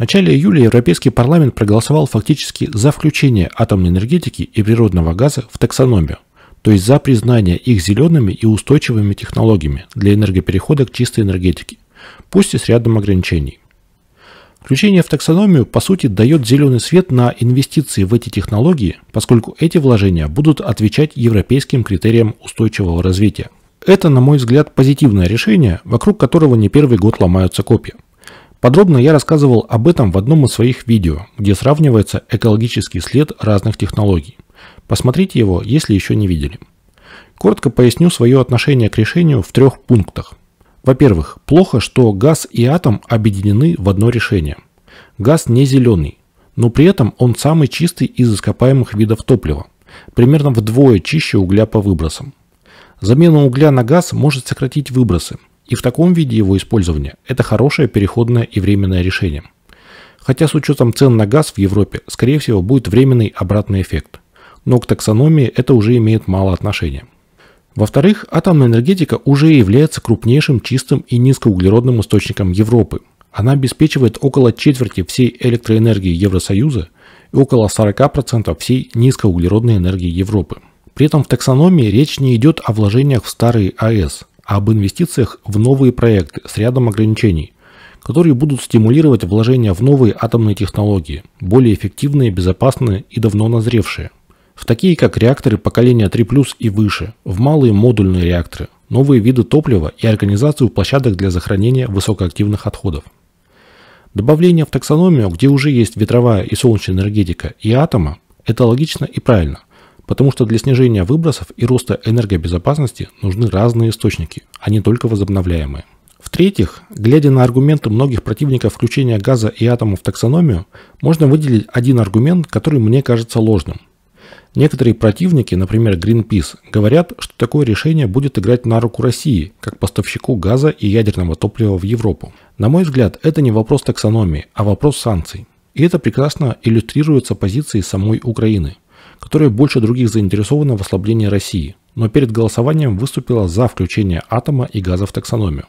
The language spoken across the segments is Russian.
В начале июля Европейский парламент проголосовал фактически за включение атомной энергетики и природного газа в таксономию, то есть за признание их зелеными и устойчивыми технологиями для энергоперехода к чистой энергетике, пусть и с рядом ограничений. Включение в таксономию, по сути, дает зеленый свет на инвестиции в эти технологии, поскольку эти вложения будут отвечать европейским критериям устойчивого развития. Это, на мой взгляд, позитивное решение, вокруг которого не первый год ломаются копии. Подробно я рассказывал об этом в одном из своих видео, где сравнивается экологический след разных технологий. Посмотрите его, если еще не видели. Коротко поясню свое отношение к решению в трех пунктах. Во-первых, плохо, что газ и атом объединены в одно решение. Газ не зеленый, но при этом он самый чистый из ископаемых видов топлива, примерно вдвое чище угля по выбросам. Замена угля на газ может сократить выбросы – и в таком виде его использования это хорошее переходное и временное решение. Хотя с учетом цен на газ в Европе, скорее всего, будет временный обратный эффект. Но к таксономии это уже имеет мало отношения. Во-вторых, атомная энергетика уже является крупнейшим чистым и низкоуглеродным источником Европы. Она обеспечивает около четверти всей электроэнергии Евросоюза и около 40% всей низкоуглеродной энергии Европы. При этом в таксономии речь не идет о вложениях в старые АЭС, об инвестициях в новые проекты с рядом ограничений, которые будут стимулировать вложения в новые атомные технологии, более эффективные, безопасные и давно назревшие. В такие как реакторы поколения 3+, и выше, в малые модульные реакторы, новые виды топлива и организацию площадок для захоронения высокоактивных отходов. Добавление в таксономию, где уже есть ветровая и солнечная энергетика и атома, это логично и правильно. Потому что для снижения выбросов и роста энергобезопасности нужны разные источники, а не только возобновляемые. В-третьих, глядя на аргументы многих противников включения газа и атома в таксономию, можно выделить один аргумент, который мне кажется ложным. Некоторые противники, например Greenpeace, говорят, что такое решение будет играть на руку России, как поставщику газа и ядерного топлива в Европу. На мой взгляд, это не вопрос таксономии, а вопрос санкций. И это прекрасно иллюстрируется позицией самой Украины – которая больше других заинтересована в ослаблении России, но перед голосованием выступила за включение атома и газа в таксономию.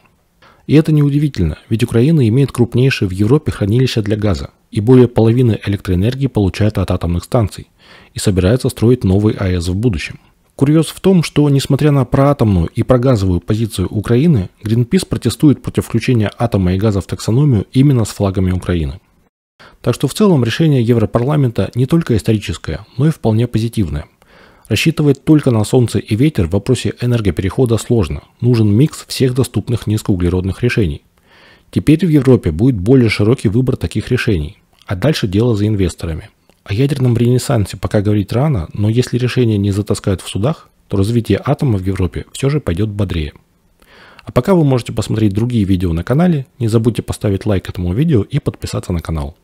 И это неудивительно, ведь Украина имеет крупнейшее в Европе хранилище для газа, и более половины электроэнергии получает от атомных станций, и собирается строить новый АЭС в будущем. Курьез в том, что, несмотря на проатомную и прогазовую позицию Украины, Greenpeace протестует против включения атома и газа в таксономию именно с флагами Украины. Так что в целом решение Европарламента не только историческое, но и вполне позитивное. Рассчитывать только на солнце и ветер в вопросе энергоперехода сложно. Нужен микс всех доступных низкоуглеродных решений. Теперь в Европе будет более широкий выбор таких решений. А дальше дело за инвесторами. О ядерном ренессансе пока говорить рано, но если решения не затаскают в судах, то развитие атома в Европе все же пойдет бодрее. А пока вы можете посмотреть другие видео на канале, не забудьте поставить лайк этому видео и подписаться на канал.